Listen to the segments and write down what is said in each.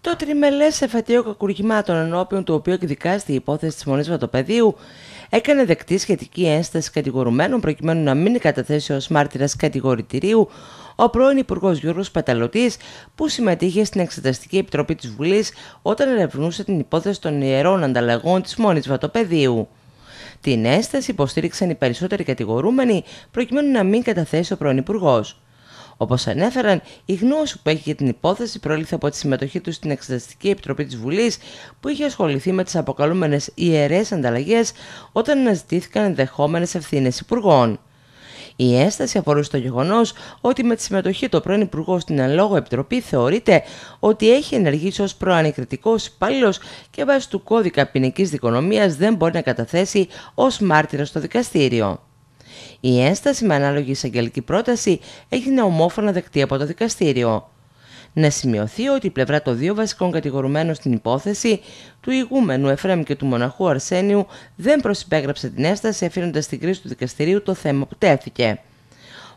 Το τριμελές εφετείο κακουργημάτων ενώπιον του οποίου εκδικάζεται η υπόθεση της Μονής Βατοπεδίου έκανε δεκτή σχετική ένσταση κατηγορουμένων προκειμένου να μην καταθέσει ως μάρτυρας κατηγορητηρίου ο πρώην Υπουργός Γιώργο Παταλωτής, που συμμετείχε στην Εξεταστική Επιτροπή της Βουλής όταν ερευνούσε την υπόθεση των ιερών ανταλλαγών της Μόνη Βατοπεδίου. Την ένσταση υποστήριξαν οι περισσότεροι κατηγορούμενοι, προκειμένου να μην καταθέσει ο πρώην Υπουργός. Όπως ανέφεραν, η γνώση που έχει για την υπόθεση προήλθε από τη συμμετοχή του στην Εξεταστική Επιτροπή της Βουλής, που είχε ασχοληθεί με τις αποκαλούμενες ιερές ανταλλαγές όταν αναζητήθηκαν ενδεχόμενες ευθύνες υπουργών. Η έσταση αφορούσε το γεγονός ότι με τη συμμετοχή του πρώην υπουργού στην Αλόγω Επιτροπή θεωρείται ότι έχει ενεργήσει ως προανεκριτικός υπάλληλος και βάσει του κώδικα ποινικής δικονομίας δεν μπορεί να καταθέσει ως μάρτυρας στο δικαστήριο. Η ένσταση με ανάλογη εισαγγελική πρόταση έγινε ομόφωνα δεκτή από το δικαστήριο. Να σημειωθεί ότι η πλευρά των δύο βασικών κατηγορουμένων στην υπόθεση, του ηγούμενου Εφραίμ και του μοναχού Αρσένιου, δεν προσυπέγραψε την ένσταση αφήνοντας στην κρίση του δικαστηρίου το θέμα που τέθηκε.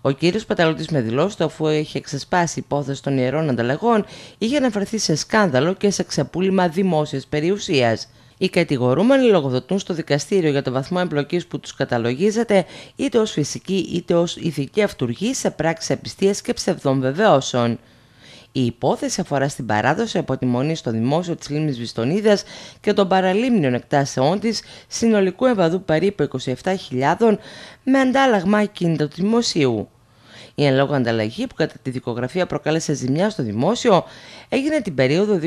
Ο κύριος Παταλωτής με δηλώσει του αφού είχε ξεσπάσει υπόθεση των ιερών ανταλλαγών, είχε αναφερθεί σε σκάνδαλο και σε ξεπούλημα δημόσιας περιουσίας. Οι κατηγορούμενοι λογοδοτούν στο δικαστήριο για το βαθμό εμπλοκής που τους καταλογίζεται είτε ως φυσική είτε ως ηθική αυτούργη σε πράξη απιστία και ψευδών βεβαιώσεων. Η υπόθεση αφορά στην παράδοση από τη μονή στο δημόσιο της λίμνης Βιστονίδας και των παραλίμνιων εκτάσεών της συνολικού ευαδού περίπου 27.000 με αντάλλαγμα ακίνητο του δημοσίου. Η εν λόγω ανταλλαγή που κατά τη δικογραφία προκάλεσε ζημιά στο δημόσιο έγινε την περίοδο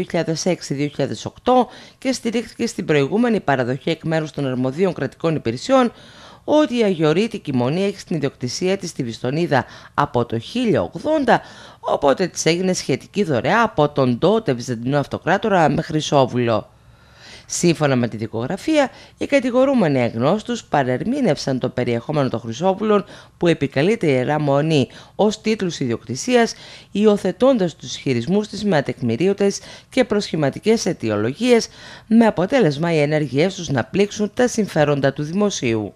2006-2008 και στηρίχθηκε στην προηγούμενη παραδοχή εκ μέρους των αρμοδίων κρατικών υπηρεσιών ότι η Αγιορείτικη Μονή έχει στην ιδιοκτησία της τη Βιστονίδα από το 1080, οπότε της έγινε σχετική δωρεά από τον τότε Βυζαντινό Αυτοκράτορα με Χρυσόβουλο. Σύμφωνα με τη δικογραφία, οι κατηγορούμενοι αγνώστους παρερμήνευσαν το περιεχόμενο των Χρυσόπουλων που επικαλείται η Ιερά Μονή ως τίτλους ιδιοκτησίας, υιοθετώντας τους χειρισμούς της με ατεκμηρίωτες και προσχηματικές αιτιολογίες, με αποτέλεσμα οι ενέργειές τους να πλήξουν τα συμφέροντα του δημοσίου.